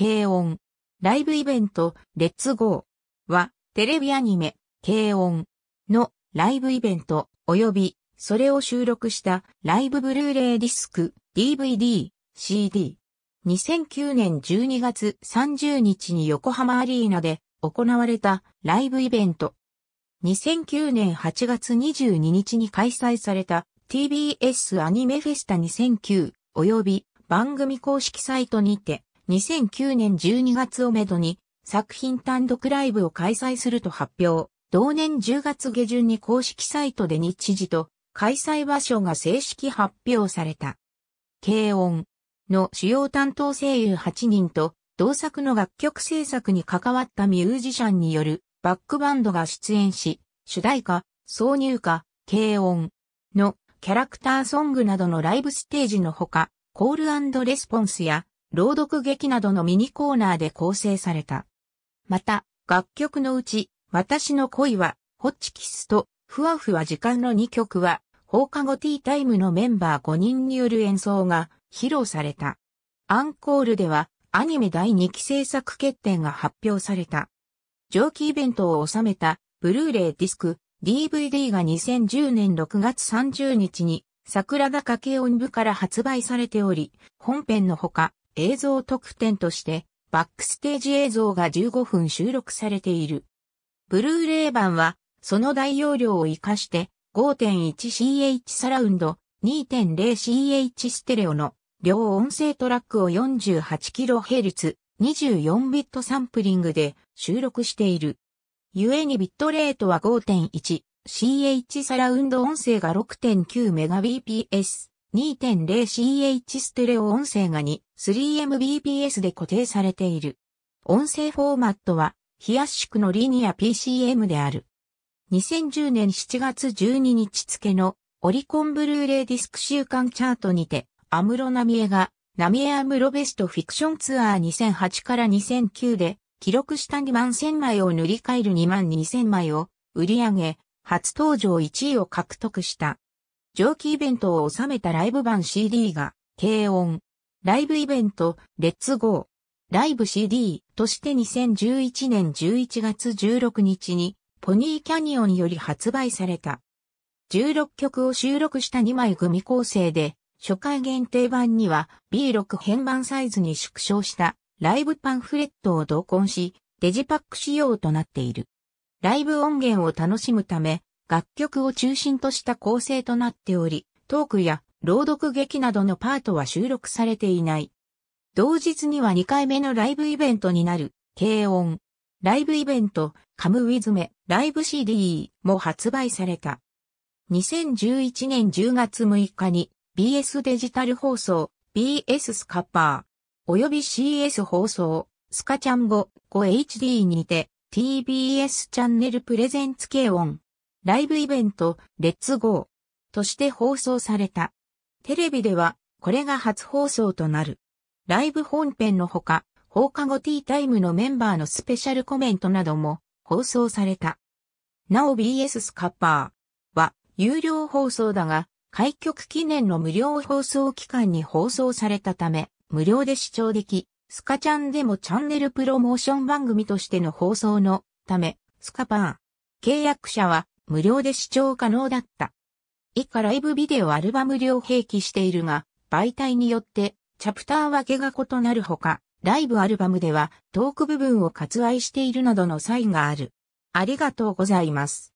軽音。ライブイベント、レッツゴーは、テレビアニメ、軽音のライブイベント、及び、それを収録したライブブルーレイディスク、DVD、CD。2009年12月30日に横浜アリーナで行われたライブイベント。2009年8月22日に開催された TBS アニメフェスタ2009及び番組公式サイトにて2009年12月をめどに作品単独ライブを開催すると発表。同年10月下旬に公式サイトで日時と開催場所が正式発表された。軽音の主要担当声優8人と同作の楽曲制作に関わったミュージシャンによるバックバンドが出演し、主題歌、挿入歌、軽音のキャラクターソングなどのライブステージのほか、コールレスポンスや朗読劇などのミニコーナーで構成された。また、楽曲のうち、私の恋は、ホッチキスと、ふわふわ時間の2曲は、放課後ティータイムのメンバー5人による演奏が披露された。アンコールでは、アニメ第2期制作決定が発表された。上記イベントを収めた、ブルーレイディスク、DVD が2010年6月30日に、桜田掛音部から発売されており、本編のほか、映像特典として、バックステージ映像が15分収録されている。ブルーレイ版は、その大容量を活かして、5.1CH サラウンド、2.0CH ステレオの両音声トラックを 48kHz、24ビットサンプリングで収録している。ゆえにビットレートは 5.1CH サラウンド音声が 6.9Mbps、2.0CH ステレオ音声が2 3Mbps で固定されている。音声フォーマットは、非圧縮のリニア PCM である。2010年7月12日付のオリコンブルーレイディスク週間チャートにて、アムロナミエが、ナミエアムロベストフィクションツアー2008から2009で、記録した2万1000枚を塗り替える2万2000枚を売り上げ、初登場1位を獲得した。上記イベントを収めたライブ版 CD が、軽音、ライブイベント、レッツゴー、ライブ CD として2011年11月16日に、ポニーキャニオンより発売された。16曲を収録した2枚組構成で、初回限定版には B6 編版サイズに縮小したライブパンフレットを同梱し、デジパック仕様となっている。ライブ音源を楽しむため、楽曲を中心とした構成となっており、トークや朗読劇などのパートは収録されていない。同日には2回目のライブイベントになる、軽音。ライブイベント、カムウィズメ、ライブ CD も発売された。2011年10月6日に BS デジタル放送、BS スカッパー、および CS 放送、スカちゃん語 5HD にて TBS チャンネルプレゼンツ軽音、ライブイベント、レッツゴーとして放送された。テレビでは、これが初放送となる。ライブ本編のほか、放課後ティータイムのメンバーのスペシャルコメントなども放送された。なお BS スカッパーは有料放送だが、開局記念の無料放送期間に放送されたため、無料で視聴でき、スカちゃんでもチャンネルプロモーション番組としての放送のため、スカパー。契約者は無料で視聴可能だった。以下ライブビデオアルバム両併記しているが、媒体によってチャプター分けが異なるほか、ライブアルバムではトーク部分を割愛しているなどの差異がある。ありがとうございます。